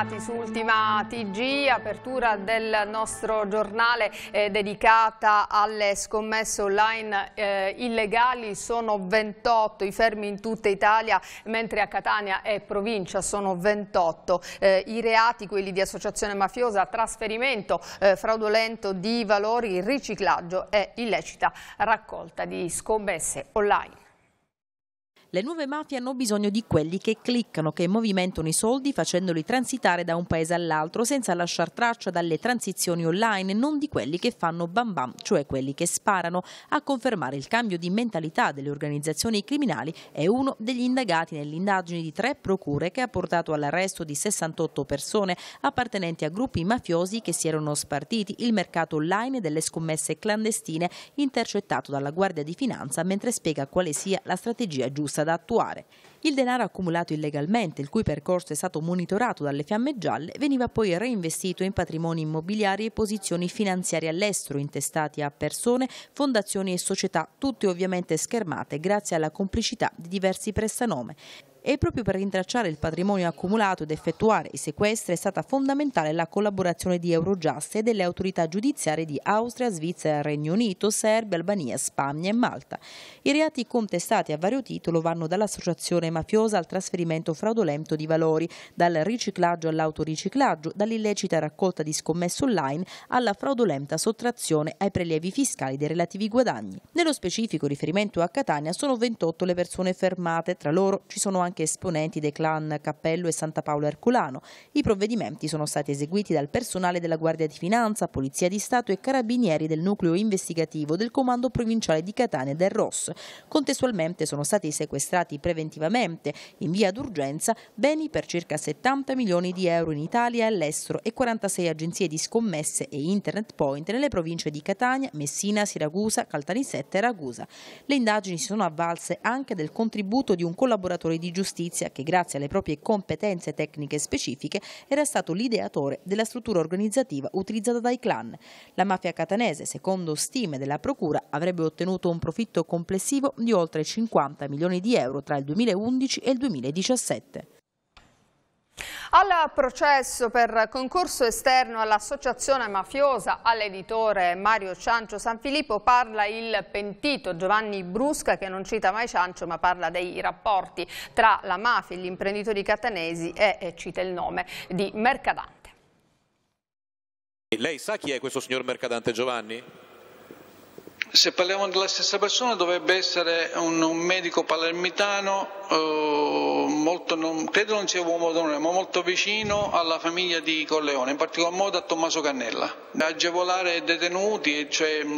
arrivati su Ultima TG, apertura del nostro giornale eh, dedicata alle scommesse online eh, illegali, sono 28 i fermi in tutta Italia, mentre a Catania e provincia sono 28 eh, i reati, quelli di associazione mafiosa, trasferimento eh, fraudolento di valori, riciclaggio e illecita raccolta di scommesse online. Le nuove mafie hanno bisogno di quelli che cliccano, che movimentano i soldi facendoli transitare da un paese all'altro senza lasciar traccia dalle transizioni online, non di quelli che fanno bam bam, cioè quelli che sparano. A confermare il cambio di mentalità delle organizzazioni criminali è uno degli indagati nell'indagine di tre procure che ha portato all'arresto di 68 persone appartenenti a gruppi mafiosi che si erano spartiti il mercato online delle scommesse clandestine intercettato dalla Guardia di Finanza mentre spiega quale sia la strategia giusta da attuare. Il denaro accumulato illegalmente, il cui percorso è stato monitorato dalle fiamme gialle, veniva poi reinvestito in patrimoni immobiliari e posizioni finanziarie all'estero, intestati a persone, fondazioni e società, tutte ovviamente schermate grazie alla complicità di diversi prestanome e proprio per rintracciare il patrimonio accumulato ed effettuare i sequestri è stata fondamentale la collaborazione di Eurojust e delle autorità giudiziarie di Austria, Svizzera, Regno Unito, Serbia, Albania, Spagna e Malta. I reati contestati a vario titolo vanno dall'associazione mafiosa al trasferimento fraudolento di valori, dal riciclaggio all'autoriciclaggio, dall'illecita raccolta di scommesse online alla fraudolenta sottrazione ai prelievi fiscali dei relativi guadagni. Nello specifico riferimento a Catania sono 28 le persone fermate, tra loro ci sono anche anche esponenti dei clan Cappello e Santa Paola Erculano. I provvedimenti sono stati eseguiti dal personale della Guardia di Finanza, Polizia di Stato e Carabinieri del nucleo investigativo del Comando Provinciale di Catania del Rosso. Contestualmente sono stati sequestrati preventivamente, in via d'urgenza, beni per circa 70 milioni di euro in Italia e all'estero e 46 agenzie di scommesse e internet point nelle province di Catania, Messina, Siracusa, Caltanissetta e Ragusa. Le indagini si sono avvalse anche del contributo di un collaboratore di giustizia giustizia che grazie alle proprie competenze tecniche specifiche era stato l'ideatore della struttura organizzativa utilizzata dai clan. La mafia catanese, secondo stime della Procura, avrebbe ottenuto un profitto complessivo di oltre 50 milioni di euro tra il 2011 e il 2017. Al processo per concorso esterno all'associazione mafiosa all'editore Mario Ciancio Sanfilippo parla il pentito Giovanni Brusca che non cita mai Ciancio ma parla dei rapporti tra la mafia e gli imprenditori catanesi e, e cita il nome di Mercadante. Lei sa chi è questo signor Mercadante Giovanni? Se parliamo della stessa persona dovrebbe essere un, un medico palermitano eh, molto, non, credo non sia uomo d'onore, ma molto vicino alla famiglia di Colleone, in particolar modo a Tommaso Cannella. Agevolare detenuti, cioè mh,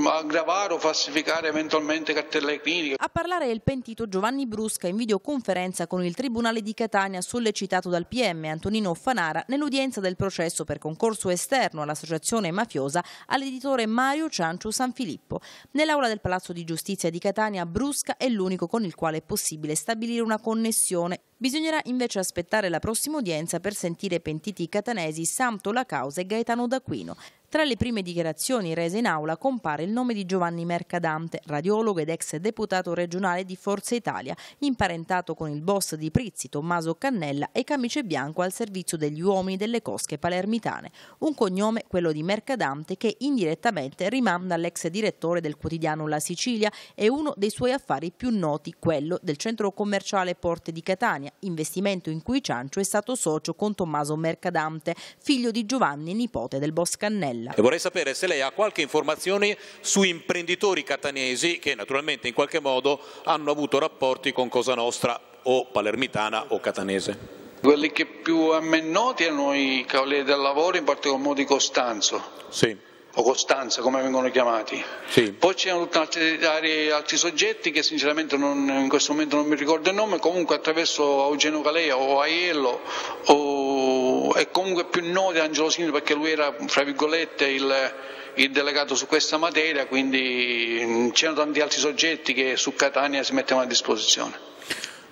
mm, aggravare o falsificare eventualmente cartelle cliniche. A parlare è il pentito Giovanni Brusca in videoconferenza con il Tribunale di Catania sollecitato dal PM Antonino Fanara nell'udienza del processo per concorso esterno all'associazione mafiosa all'editore Mario Cianciu Filippo. Nell'aula del Palazzo di Giustizia di Catania Brusca è l'unico con il quale è possibile possibile stabilire una connessione. Bisognerà invece aspettare la prossima udienza per sentire pentiti catanesi Santo La Causa e Gaetano D'Aquino. Tra le prime dichiarazioni rese in aula compare il nome di Giovanni Mercadante, radiologo ed ex deputato regionale di Forza Italia, imparentato con il boss di Prizzi Tommaso Cannella e camice bianco al servizio degli uomini delle cosche palermitane, un cognome, quello di Mercadante, che indirettamente rimanda all'ex direttore del quotidiano La Sicilia e uno dei suoi affari più noti, quello del centro commerciale Porte di Catania, investimento in cui Ciancio è stato socio con Tommaso Mercadante, figlio di Giovanni e nipote del boss Cannella. Mattarella. E vorrei sapere se lei ha qualche informazione su imprenditori catanesi che naturalmente in qualche modo hanno avuto rapporti con Cosa Nostra o palermitana o catanese. Quelli che più a me noti erano i cavalieri del lavoro, in particolar modo di Costanzo. Sì o Costanza, come vengono chiamati. Sì. Poi c'erano altri, altri, soggetti che sinceramente non, in questo momento non mi ricordo il nome, comunque attraverso Eugenio Calea o Aiello o, e comunque più noti Angelo Sini perché lui era, fra virgolette, il il delegato su questa materia, quindi mm, c'erano tanti altri soggetti che su Catania si mettevano a disposizione.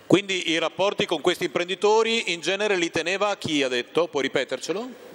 Quindi i rapporti con questi imprenditori in genere li teneva chi ha detto? Puoi ripetercelo?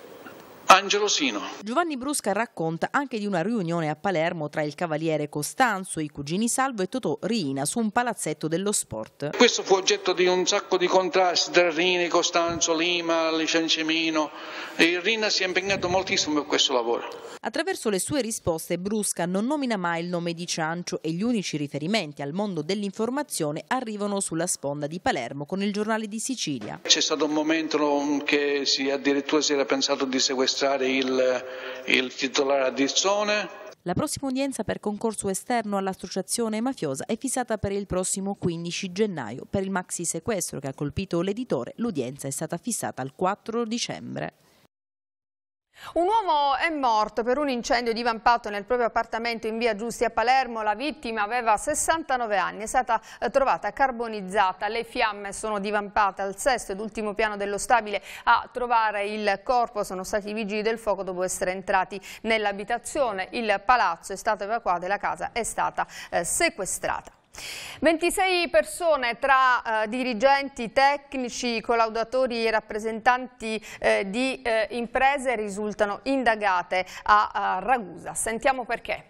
Angelo Sino. Giovanni Brusca racconta anche di una riunione a Palermo tra il cavaliere Costanzo, i cugini Salvo e Totò Riina su un palazzetto dello sport. Questo fu oggetto di un sacco di contrasti tra Rini, Costanzo, Lima, Licenciamino e Riina si è impegnato moltissimo per questo lavoro. Attraverso le sue risposte Brusca non nomina mai il nome di Ciancio e gli unici riferimenti al mondo dell'informazione arrivano sulla sponda di Palermo con il giornale di Sicilia. C'è stato un momento che si addirittura si era pensato di sequestrare passare il, il titolare a La prossima udienza per concorso esterno all'associazione mafiosa è fissata per il prossimo 15 gennaio. Per il maxi sequestro che ha colpito l'editore, l'udienza è stata fissata il 4 dicembre. Un uomo è morto per un incendio divampato nel proprio appartamento in via Giusti a Palermo. La vittima aveva 69 anni, è stata eh, trovata carbonizzata. Le fiamme sono divampate al sesto ed ultimo piano dello stabile a trovare il corpo. Sono stati i vigili del fuoco dopo essere entrati nell'abitazione. Il palazzo è stato evacuato e la casa è stata eh, sequestrata. 26 persone tra eh, dirigenti, tecnici, collaudatori e rappresentanti eh, di eh, imprese risultano indagate a, a Ragusa. Sentiamo perché.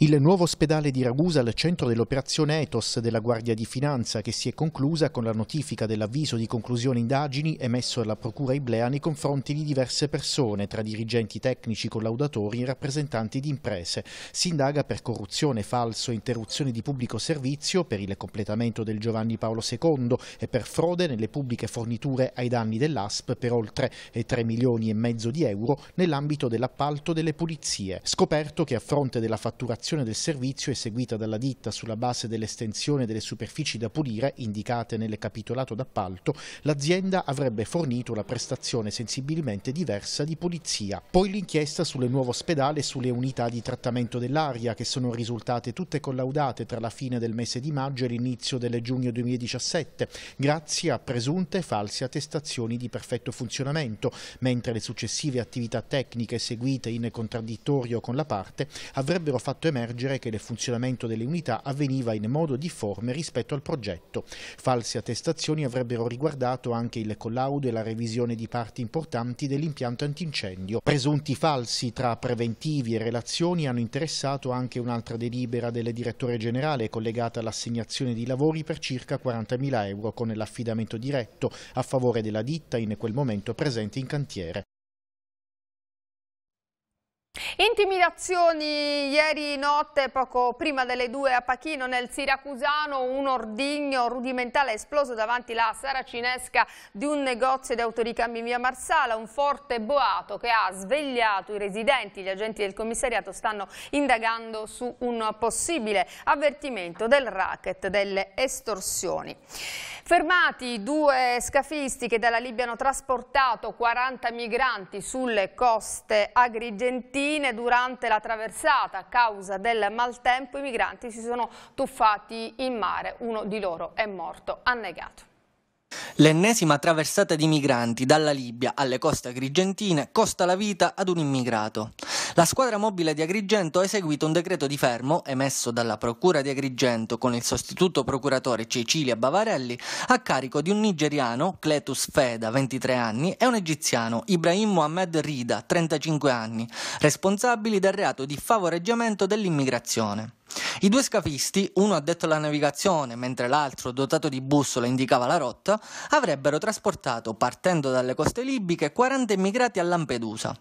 Il nuovo ospedale di Ragusa al centro dell'operazione ETOS della Guardia di Finanza che si è conclusa con la notifica dell'avviso di conclusione indagini emesso dalla Procura Iblea nei confronti di diverse persone, tra dirigenti tecnici, collaudatori e rappresentanti di imprese. Si indaga per corruzione, falso, e interruzione di pubblico servizio per il completamento del Giovanni Paolo II e per frode nelle pubbliche forniture ai danni dell'ASP per oltre 3 milioni e mezzo di euro nell'ambito dell'appalto delle pulizie. Scoperto che a fronte della fatturazione prestazione del servizio eseguita dalla ditta sulla base dell'estensione delle superfici da pulire indicate nel capitolato d'appalto, l'azienda avrebbe fornito una prestazione sensibilmente diversa di pulizia. Poi l'inchiesta sulle nuove ospedali e sulle unità di trattamento dell'aria che sono risultate tutte collaudate tra la fine del mese di maggio e l'inizio del giugno 2017, grazie a presunte false attestazioni di perfetto funzionamento, mentre le successive attività tecniche eseguite in contraddittorio con la parte avrebbero fatto emergere emergere che il funzionamento delle unità avveniva in modo difforme rispetto al progetto. False attestazioni avrebbero riguardato anche il collaudo e la revisione di parti importanti dell'impianto antincendio. Presunti falsi tra preventivi e relazioni hanno interessato anche un'altra delibera del direttore generale collegata all'assegnazione di lavori per circa 40.000 euro con l'affidamento diretto a favore della ditta in quel momento presente in cantiere. Intimidazioni ieri notte, poco prima delle due a Pachino, nel Siracusano, un ordigno rudimentale esploso davanti la saracinesca di un negozio di autoricambi in via Marsala, un forte boato che ha svegliato i residenti. Gli agenti del commissariato stanno indagando su un possibile avvertimento del racket delle estorsioni. Fermati due scafisti che dalla Libia hanno trasportato 40 migranti sulle coste agrigentine, Costine durante la traversata a causa del maltempo i migranti si sono tuffati in mare, uno di loro è morto annegato. L'ennesima traversata di migranti dalla Libia alle coste agrigentine costa la vita ad un immigrato. La squadra mobile di Agrigento ha eseguito un decreto di fermo emesso dalla Procura di Agrigento con il sostituto procuratore Cecilia Bavarelli a carico di un nigeriano, Cletus Feda, 23 anni, e un egiziano, Ibrahim Mohamed Rida, 35 anni, responsabili del reato di favoreggiamento dell'immigrazione. I due scafisti, uno addetto alla navigazione mentre l'altro, dotato di bussola, indicava la rotta, avrebbero trasportato, partendo dalle coste libiche, 40 immigrati a Lampedusa.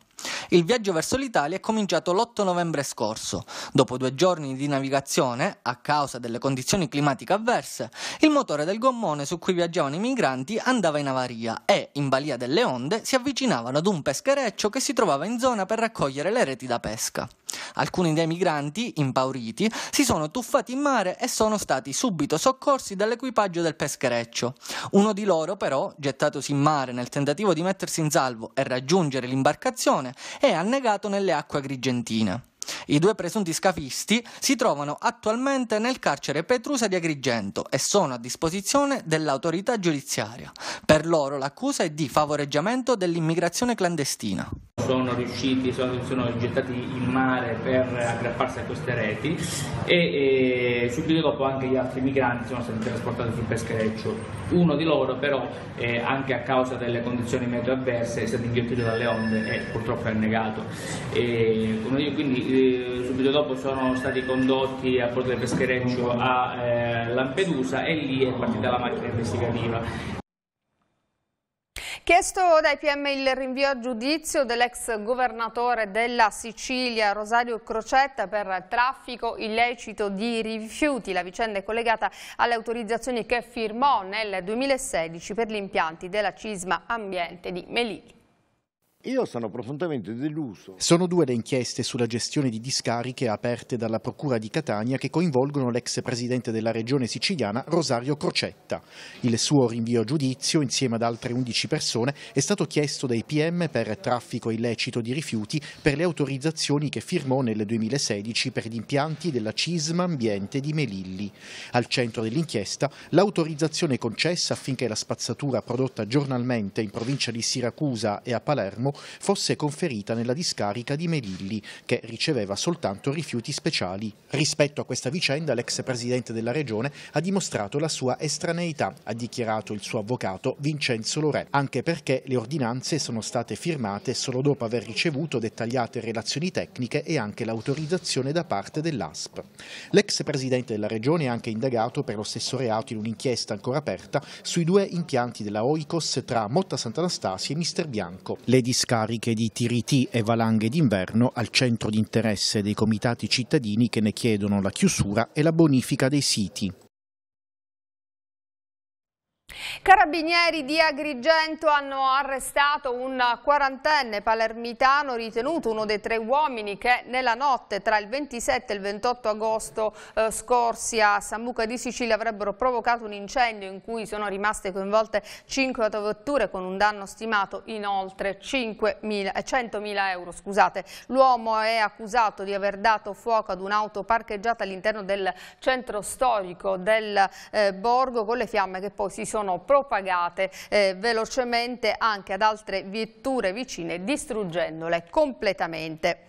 Il viaggio verso l'Italia è cominciato l'8 novembre scorso. Dopo due giorni di navigazione, a causa delle condizioni climatiche avverse, il motore del gommone su cui viaggiavano i migranti andava in avaria e, in balia delle onde, si avvicinavano ad un peschereccio che si trovava in zona per raccogliere le reti da pesca. Alcuni dei migranti, impauriti, si sono tuffati in mare e sono stati subito soccorsi dall'equipaggio del peschereccio. Uno di loro, però, gettatosi in mare nel tentativo di mettersi in salvo e raggiungere l'imbarcazione, è annegato nelle acque agrigentine. I due presunti scafisti si trovano attualmente nel carcere Petrusa di Agrigento e sono a disposizione dell'autorità giudiziaria. Per loro l'accusa è di favoreggiamento dell'immigrazione clandestina. Sono riusciti, sono, sono gettati in mare per aggrapparsi a queste reti e, e subito dopo anche gli altri migranti sono stati trasportati sul peschereccio. Uno di loro però, eh, anche a causa delle condizioni meteo avverse, è stato inghiottito dalle onde e purtroppo è annegato. E, quindi eh, subito dopo sono stati condotti a Porto del Peschereccio a eh, Lampedusa e lì è partita la macchina investigativa. Chiesto dai PM il rinvio a giudizio dell'ex governatore della Sicilia Rosario Crocetta per traffico illecito di rifiuti. La vicenda è collegata alle autorizzazioni che firmò nel 2016 per gli impianti della Cisma Ambiente di Melilla. Io sono profondamente deluso. Sono due le inchieste sulla gestione di discariche aperte dalla Procura di Catania che coinvolgono l'ex presidente della regione siciliana Rosario Crocetta. Il suo rinvio a giudizio, insieme ad altre 11 persone, è stato chiesto dai PM per traffico illecito di rifiuti per le autorizzazioni che firmò nel 2016 per gli impianti della Cisma Ambiente di Melilli. Al centro dell'inchiesta l'autorizzazione concessa affinché la spazzatura prodotta giornalmente in provincia di Siracusa e a Palermo fosse conferita nella discarica di Melilli, che riceveva soltanto rifiuti speciali. Rispetto a questa vicenda, l'ex presidente della regione ha dimostrato la sua estraneità, ha dichiarato il suo avvocato Vincenzo Lorè, anche perché le ordinanze sono state firmate solo dopo aver ricevuto dettagliate relazioni tecniche e anche l'autorizzazione da parte dell'ASP. L'ex presidente della regione è anche indagato per lo stesso reato in un'inchiesta ancora aperta sui due impianti della OICOS tra Motta Sant'Anastasia e Mister Bianco. Le discariche di Tiriti e valanghe d'inverno al centro di interesse dei comitati cittadini che ne chiedono la chiusura e la bonifica dei siti. Carabinieri di Agrigento hanno arrestato un quarantenne palermitano ritenuto uno dei tre uomini che nella notte tra il 27 e il 28 agosto eh, scorsi a San Buca di Sicilia avrebbero provocato un incendio in cui sono rimaste coinvolte 5 autovetture con un danno stimato in oltre 100.000 eh, euro. L'uomo è accusato di aver dato fuoco ad un'auto parcheggiata all'interno del centro storico del eh, borgo con le fiamme che poi si sono propagate eh, velocemente anche ad altre vetture vicine distruggendole completamente.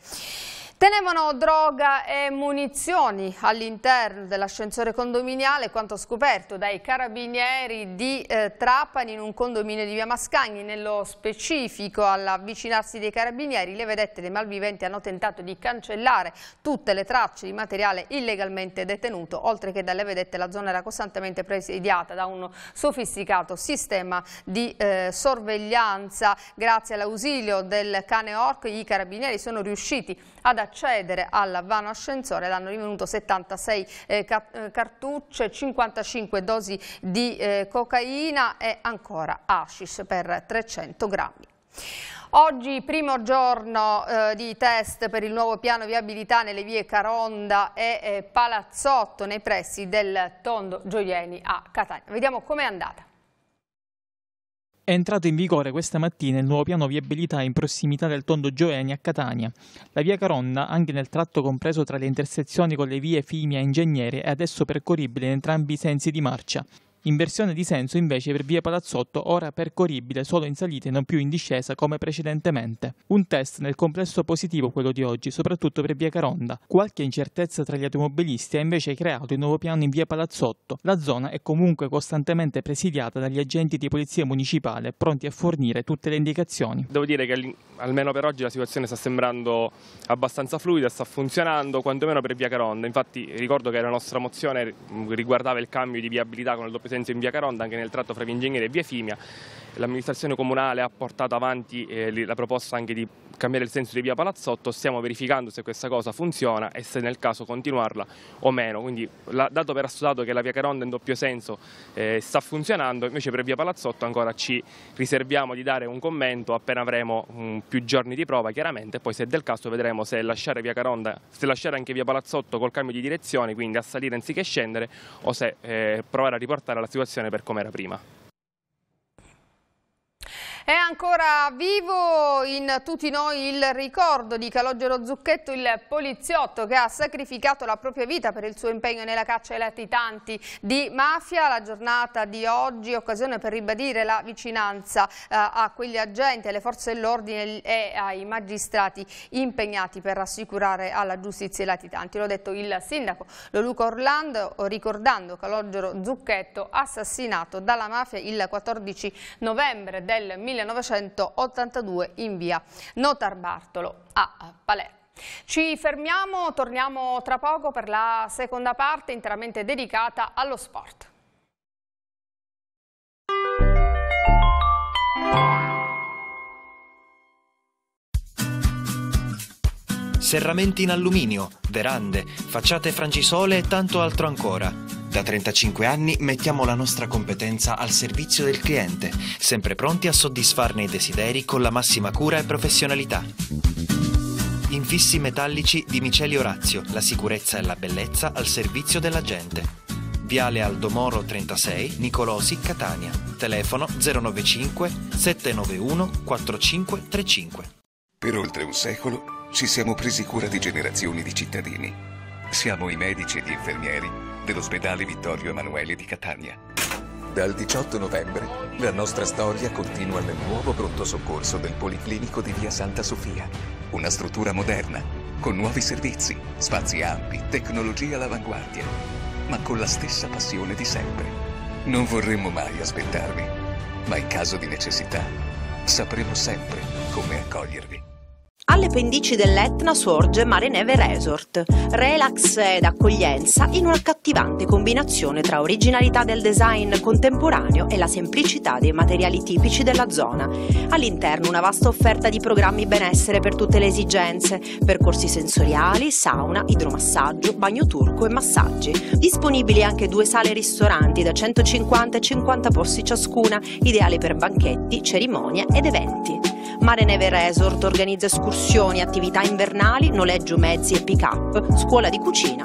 Tenevano droga e munizioni all'interno dell'ascensore condominiale, quanto scoperto dai carabinieri di eh, Trapani in un condominio di via Mascagni. Nello specifico, all'avvicinarsi dei carabinieri, le vedette dei malviventi hanno tentato di cancellare tutte le tracce di materiale illegalmente detenuto, oltre che dalle vedette la zona era costantemente presidiata da un sofisticato sistema di eh, sorveglianza. Grazie all'ausilio del cane orco, i carabinieri sono riusciti ad accettare accedere al vano ascensore l'hanno rivenuto 76 eh, eh, cartucce, 55 dosi di eh, cocaina e ancora hashish per 300 grammi. Oggi primo giorno eh, di test per il nuovo piano viabilità nelle vie Caronda e eh, Palazzotto nei pressi del Tondo Gioieni a Catania. Vediamo com'è andata. È entrato in vigore questa mattina il nuovo piano viabilità in prossimità del tondo Gioeni a Catania. La via Caronna, anche nel tratto compreso tra le intersezioni con le vie Fimia e Ingegnere, è adesso percorribile in entrambi i sensi di marcia inversione di senso invece per via Palazzotto ora percorribile solo in salita e non più in discesa come precedentemente. Un test nel complesso positivo quello di oggi, soprattutto per via Caronda. Qualche incertezza tra gli automobilisti ha invece creato il nuovo piano in via Palazzotto. La zona è comunque costantemente presidiata dagli agenti di polizia municipale, pronti a fornire tutte le indicazioni. Devo dire che almeno per oggi la situazione sta sembrando abbastanza fluida, sta funzionando, quantomeno per via Caronda. Infatti ricordo che la nostra mozione riguardava il cambio di viabilità con il doppio presenza in via Caronda anche nel tratto fra via e via Fimia. L'amministrazione comunale ha portato avanti eh, la proposta anche di cambiare il senso di via Palazzotto, stiamo verificando se questa cosa funziona e se nel caso continuarla o meno. Quindi la, dato per assodato che la via Caronda in doppio senso eh, sta funzionando, invece per via Palazzotto ancora ci riserviamo di dare un commento appena avremo mh, mm, più giorni di prova chiaramente, poi se del caso vedremo se lasciare via Caronda, se lasciare anche via Palazzotto col cambio di direzione, quindi a salire anziché scendere o se eh, provare a riportare la situazione per come era prima. È ancora vivo in tutti noi il ricordo di Calogero Zucchetto, il poliziotto che ha sacrificato la propria vita per il suo impegno nella caccia ai latitanti di mafia. La giornata di oggi è occasione per ribadire la vicinanza eh, a quegli agenti, alle forze dell'ordine e ai magistrati impegnati per assicurare alla giustizia i latitanti. L'ho detto il sindaco Loluco Orlando ricordando Calogero Zucchetto assassinato dalla mafia il 14 novembre del 1990. 1982 in via Notar Bartolo a Palermo. Ci fermiamo, torniamo tra poco per la seconda parte interamente dedicata allo sport. Serramenti in alluminio, verande, facciate frangisole e tanto altro ancora. Da 35 anni mettiamo la nostra competenza al servizio del cliente, sempre pronti a soddisfarne i desideri con la massima cura e professionalità. Infissi metallici di Miceli Orazio, la sicurezza e la bellezza al servizio della gente. Viale Aldomoro 36, Nicolosi, Catania. Telefono 095 791 4535. Per oltre un secolo ci siamo presi cura di generazioni di cittadini. Siamo i medici e gli infermieri dell'ospedale Vittorio Emanuele di Catania. Dal 18 novembre la nostra storia continua nel nuovo pronto soccorso del Policlinico di Via Santa Sofia. Una struttura moderna, con nuovi servizi, spazi ampi, tecnologia all'avanguardia, ma con la stessa passione di sempre. Non vorremmo mai aspettarvi, ma in caso di necessità sapremo sempre come accogliervi. Alle pendici dell'Etna sorge Mare Neve Resort, relax ed accoglienza in un'accattivante combinazione tra originalità del design contemporaneo e la semplicità dei materiali tipici della zona. All'interno una vasta offerta di programmi benessere per tutte le esigenze, percorsi sensoriali, sauna, idromassaggio, bagno turco e massaggi. Disponibili anche due sale ristoranti da 150 e 50 posti ciascuna, ideale per banchetti, cerimonie ed eventi. Mare Neve Resort organizza escursioni, attività invernali, noleggio mezzi e pick-up, scuola di cucina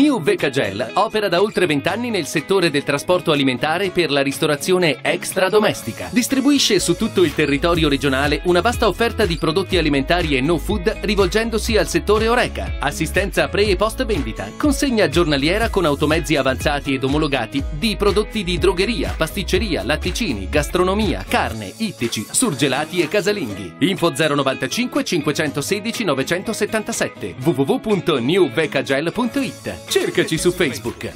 New Vecagel opera da oltre vent'anni nel settore del trasporto alimentare per la ristorazione extra domestica. Distribuisce su tutto il territorio regionale una vasta offerta di prodotti alimentari e no food rivolgendosi al settore Oreca, assistenza pre e post vendita, consegna giornaliera con automezzi avanzati ed omologati di prodotti di drogheria, pasticceria, latticini, gastronomia, carne, ittici, surgelati e casalinghi. Info 095 516 977 www.newvecagel.it Cercaci su Facebook.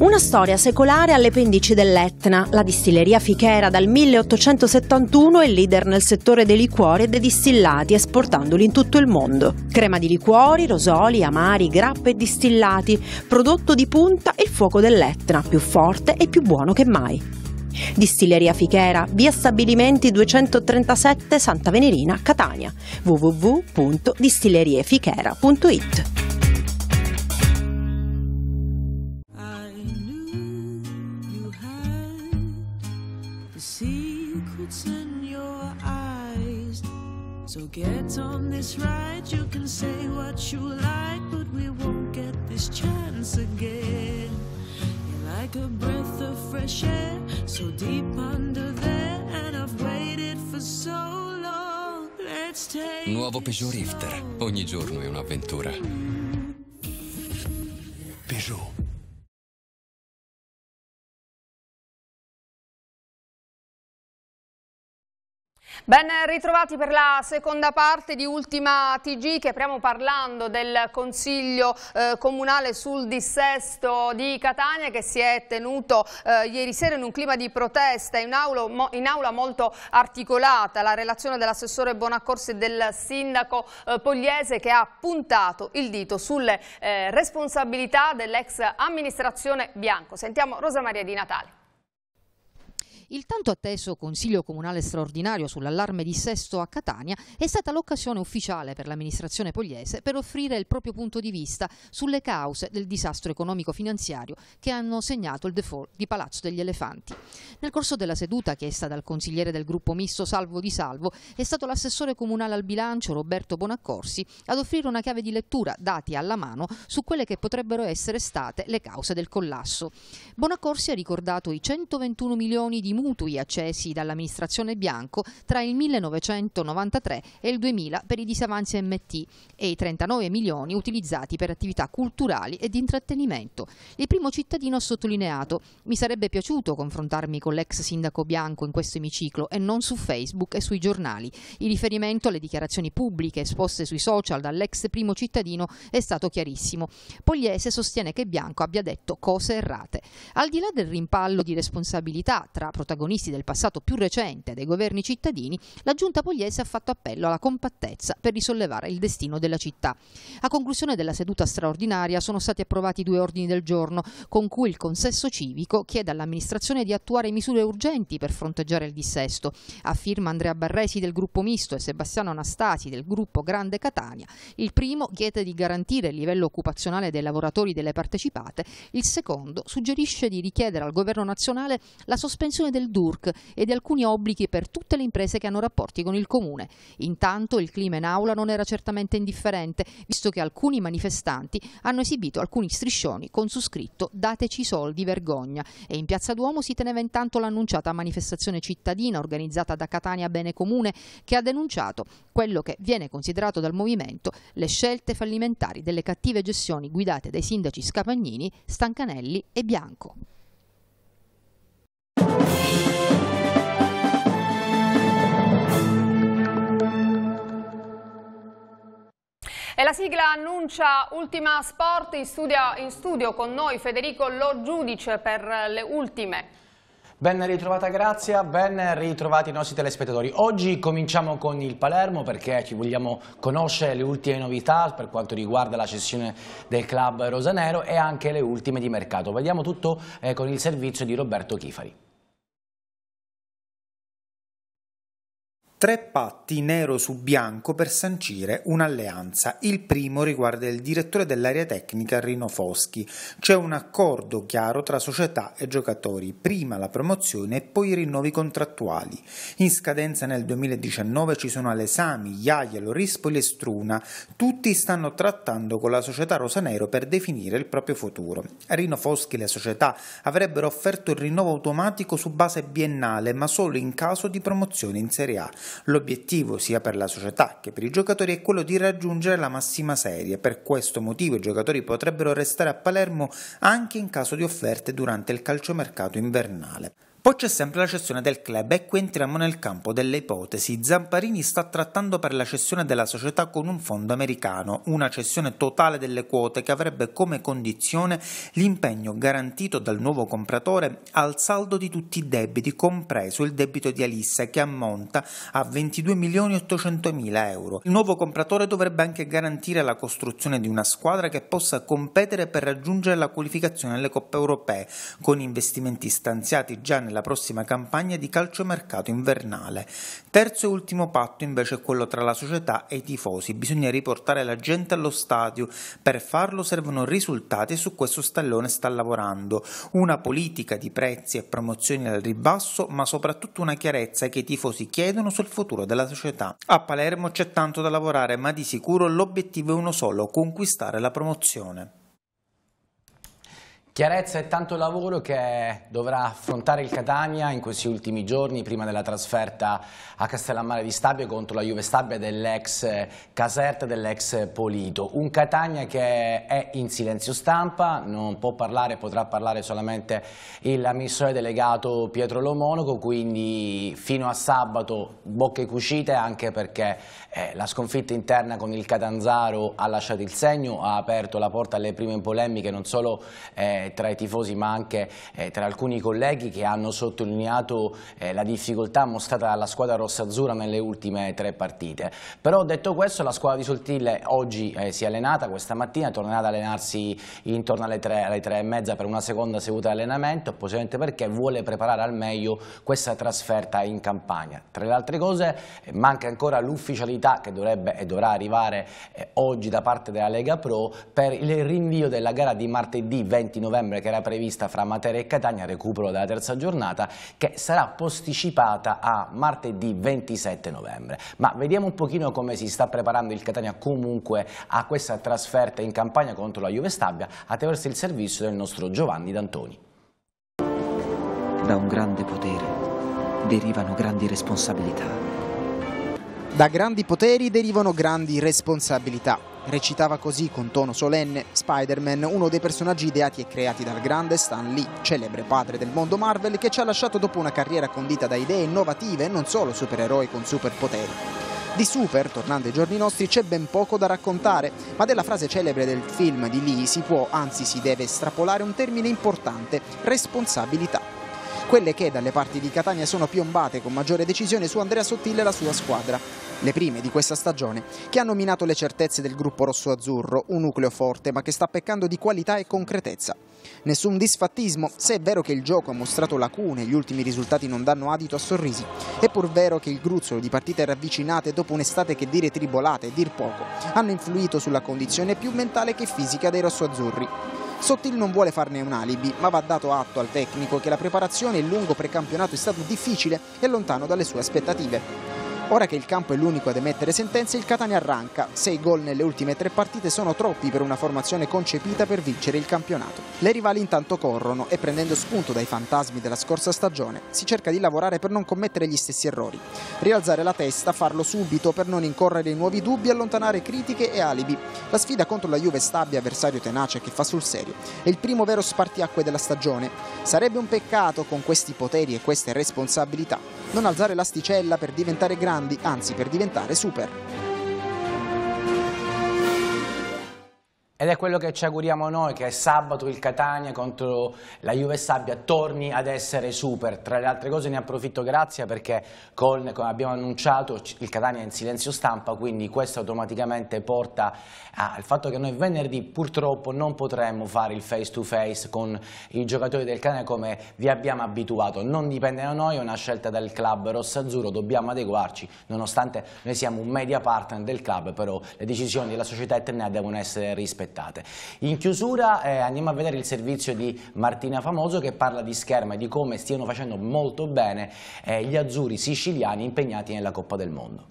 Una storia secolare alle pendici dell'Etna. La distilleria Fichera dal 1871 è leader nel settore dei liquori e dei distillati, esportandoli in tutto il mondo. Crema di liquori, rosoli, amari, grappe e distillati. Prodotto di punta il fuoco dell'Etna, più forte e più buono che mai. Distilleria Fichera, via Stabilimenti 237 Santa Venerina, Catania. www.distilleriefichera.it on this ride you can say what you like but we won't get this chance again you're like a breath of fresh air so deep under there and i've waited for so long let's take nuovo Peugeot Rifter ogni giorno è un'avventura Peugeot Ben ritrovati per la seconda parte di Ultima TG che apriamo parlando del Consiglio eh, Comunale sul dissesto di Catania che si è tenuto eh, ieri sera in un clima di protesta in aula, mo, in aula molto articolata. La relazione dell'assessore Bonaccorsi e del sindaco eh, Pogliese che ha puntato il dito sulle eh, responsabilità dell'ex amministrazione Bianco. Sentiamo Rosa Maria Di Natale. Il tanto atteso Consiglio Comunale straordinario sull'allarme di Sesto a Catania è stata l'occasione ufficiale per l'amministrazione pugliese per offrire il proprio punto di vista sulle cause del disastro economico-finanziario che hanno segnato il default di Palazzo degli Elefanti. Nel corso della seduta chiesta dal consigliere del gruppo misto Salvo Di Salvo è stato l'assessore comunale al bilancio Roberto Bonaccorsi ad offrire una chiave di lettura dati alla mano su quelle che potrebbero essere state le cause del collasso. Bonaccorsi ha ricordato i 121 milioni di mutui mutui accesi dall'amministrazione Bianco tra il 1993 e il 2000 per i disavanzi MT e i 39 milioni utilizzati per attività culturali e di intrattenimento. Il primo cittadino ha sottolineato «Mi sarebbe piaciuto confrontarmi con l'ex sindaco Bianco in questo emiciclo e non su Facebook e sui giornali. Il riferimento alle dichiarazioni pubbliche esposte sui social dall'ex primo cittadino è stato chiarissimo. Pogliese sostiene che Bianco abbia detto cose errate. Al di là del rimpallo di responsabilità tra protagonisti protagonisti del passato più recente dei governi cittadini, la giunta pugliese ha fatto appello alla compattezza per risollevare il destino della città. A conclusione della seduta straordinaria sono stati approvati due ordini del giorno con cui il consesso civico chiede all'amministrazione di attuare misure urgenti per fronteggiare il dissesto. A firma Andrea Barresi del gruppo misto e Sebastiano Anastasi del gruppo Grande Catania, il primo chiede di garantire il livello occupazionale dei lavoratori delle partecipate, il secondo suggerisce di richiedere al governo nazionale la sospensione del DURC e di alcuni obblighi per tutte le imprese che hanno rapporti con il Comune. Intanto il clima in aula non era certamente indifferente, visto che alcuni manifestanti hanno esibito alcuni striscioni con su scritto dateci soldi vergogna e in Piazza Duomo si teneva intanto l'annunciata manifestazione cittadina organizzata da Catania Bene Comune che ha denunciato quello che viene considerato dal movimento le scelte fallimentari delle cattive gestioni guidate dai sindaci Scapagnini, Stancanelli e Bianco. E la sigla annuncia Ultima Sport in studio, in studio con noi Federico Lo Giudice per le ultime. Ben ritrovata Grazia, ben ritrovati i nostri telespettatori. Oggi cominciamo con il Palermo perché ci vogliamo conoscere le ultime novità per quanto riguarda la cessione del club rosanero e anche le ultime di mercato. Vediamo tutto eh, con il servizio di Roberto Chifari. tre patti nero su bianco per sancire un'alleanza. Il primo riguarda il direttore dell'area tecnica Rino Foschi. C'è un accordo chiaro tra società e giocatori, prima la promozione e poi i rinnovi contrattuali. In scadenza nel 2019 ci sono Alesami, Iaia, Lorispoli e Struna. Tutti stanno trattando con la società Rosanero per definire il proprio futuro. Rino Foschi e le società avrebbero offerto il rinnovo automatico su base biennale, ma solo in caso di promozione in Serie A. L'obiettivo sia per la società che per i giocatori è quello di raggiungere la massima serie, per questo motivo i giocatori potrebbero restare a Palermo anche in caso di offerte durante il calciomercato invernale. Poi c'è sempre la cessione del club e qui entriamo nel campo delle ipotesi. Zamparini sta trattando per la cessione della società con un fondo americano, una cessione totale delle quote che avrebbe come condizione l'impegno garantito dal nuovo compratore al saldo di tutti i debiti, compreso il debito di Alissa che ammonta a 22.800.000 euro. Il nuovo compratore dovrebbe anche garantire la costruzione di una squadra che possa competere per raggiungere la qualificazione alle coppe europee, con investimenti stanziati già nel nella prossima campagna di calciomercato invernale. Terzo e ultimo patto invece è quello tra la società e i tifosi. Bisogna riportare la gente allo stadio. Per farlo servono risultati e su questo Stallone sta lavorando. Una politica di prezzi e promozioni al ribasso, ma soprattutto una chiarezza che i tifosi chiedono sul futuro della società. A Palermo c'è tanto da lavorare, ma di sicuro l'obiettivo è uno solo, conquistare la promozione. Chiarezza e tanto lavoro che dovrà affrontare il Catania in questi ultimi giorni prima della trasferta a Castellammare di Stabia contro la Juve Stabia dell'ex eh, Caserta, dell'ex Polito. Un Catania che è in silenzio stampa, non può parlare, potrà parlare solamente l'amministratore delegato Pietro Lomonaco, quindi fino a sabato bocche cucite anche perché eh, la sconfitta interna con il Catanzaro ha lasciato il segno, ha aperto la porta alle prime polemiche non solo eh, tra i tifosi ma anche eh, tra alcuni colleghi che hanno sottolineato eh, la difficoltà mostrata dalla squadra rossa-azzurra nelle ultime tre partite. Però detto questo la squadra di Soltille oggi eh, si è allenata, questa mattina tornerà ad allenarsi intorno alle tre, alle tre e mezza per una seconda seduta di allenamento, possibilmente perché vuole preparare al meglio questa trasferta in campagna. Tra le altre cose eh, manca ancora l'ufficialità novità che dovrebbe e dovrà arrivare eh, oggi da parte della Lega Pro per il rinvio della gara di martedì 20 novembre che era prevista fra Matera e Catania, recupero della terza giornata, che sarà posticipata a martedì 27 novembre. Ma vediamo un pochino come si sta preparando il Catania comunque a questa trasferta in campagna contro la Juve Stabia attraverso il servizio del nostro Giovanni D'Antoni. Da un grande potere derivano grandi responsabilità. Da grandi poteri derivano grandi responsabilità. Recitava così con tono solenne Spider-Man, uno dei personaggi ideati e creati dal grande Stan Lee, celebre padre del mondo Marvel che ci ha lasciato dopo una carriera condita da idee innovative e non solo supereroi con superpoteri. Di Super, tornando ai giorni nostri, c'è ben poco da raccontare, ma della frase celebre del film di Lee si può, anzi si deve estrapolare un termine importante, responsabilità quelle che dalle parti di Catania sono piombate con maggiore decisione su Andrea Sottile e la sua squadra. Le prime di questa stagione, che hanno minato le certezze del gruppo rosso-azzurro, un nucleo forte ma che sta peccando di qualità e concretezza. Nessun disfattismo, se è vero che il gioco ha mostrato lacune e gli ultimi risultati non danno adito a sorrisi, è pur vero che il gruzzolo di partite ravvicinate dopo un'estate che dire tribolate e dir poco hanno influito sulla condizione più mentale che fisica dei rossoazzurri. Sottil non vuole farne un alibi, ma va dato atto al tecnico che la preparazione e il lungo precampionato è stato difficile e lontano dalle sue aspettative. Ora che il campo è l'unico ad emettere sentenze, il Catania arranca. Sei gol nelle ultime tre partite sono troppi per una formazione concepita per vincere il campionato. Le rivali intanto corrono e prendendo spunto dai fantasmi della scorsa stagione, si cerca di lavorare per non commettere gli stessi errori. Rialzare la testa, farlo subito per non incorrere in nuovi dubbi, allontanare critiche e alibi. La sfida contro la Juve Stabia, avversario tenace che fa sul serio, è il primo vero spartiacque della stagione. Sarebbe un peccato con questi poteri e queste responsabilità non alzare l'asticella per diventare grandi, anzi per diventare super. Ed è quello che ci auguriamo noi, che sabato il Catania contro la Juve Sabbia torni ad essere super. Tra le altre cose ne approfitto grazie perché con, come abbiamo annunciato il Catania è in silenzio stampa, quindi questo automaticamente porta al fatto che noi venerdì purtroppo non potremo fare il face to face con i giocatori del Catania come vi abbiamo abituato. Non dipende da noi, è una scelta del club rossazzurro, dobbiamo adeguarci, nonostante noi siamo un media partner del club, però le decisioni della società etnea devono essere rispettate aspettate. In chiusura eh, andiamo a vedere il servizio di Martina Famoso che parla di scherma e di come stiano facendo molto bene eh, gli azzurri siciliani impegnati nella Coppa del Mondo.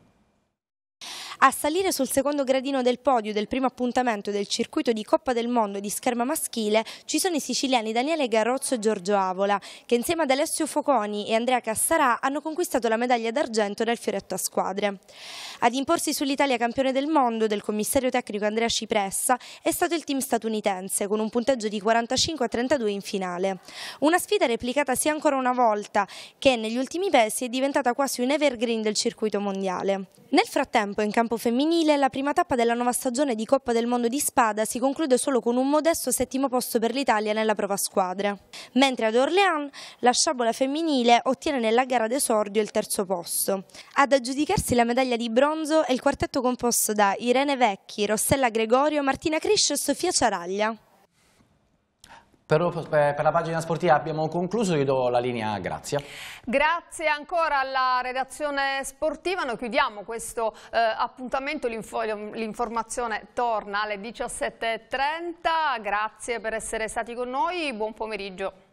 A salire sul secondo gradino del podio del primo appuntamento del circuito di Coppa del Mondo di scherma maschile ci sono i siciliani Daniele Garozzo e Giorgio Avola, che insieme ad Alessio Foconi e Andrea Cassarà hanno conquistato la medaglia d'argento nel fioretto a squadre. Ad imporsi sull'Italia campione del mondo del commissario tecnico Andrea Cipressa è stato il team statunitense con un punteggio di 45 a 32 in finale. Una sfida replicata sia ancora una volta che negli ultimi pesi è diventata quasi un evergreen del circuito mondiale. Nel frattempo, in campo femminile, la prima tappa della nuova stagione di Coppa del Mondo di Spada si conclude solo con un modesto settimo posto per l'Italia nella prova squadra, mentre ad Orléans la sciabola femminile ottiene nella gara d'esordio il terzo posto. Ad aggiudicarsi la medaglia di bronzo è il quartetto composto da Irene Vecchi, Rossella Gregorio, Martina Criscio e Sofia Ciaraglia. Per, per, la pagina sportiva abbiamo concluso, io do la linea a Grazia. Grazie ancora alla redazione sportiva, noi chiudiamo questo eh, appuntamento, l'informazione torna alle 17.30, grazie per essere stati con noi, buon pomeriggio.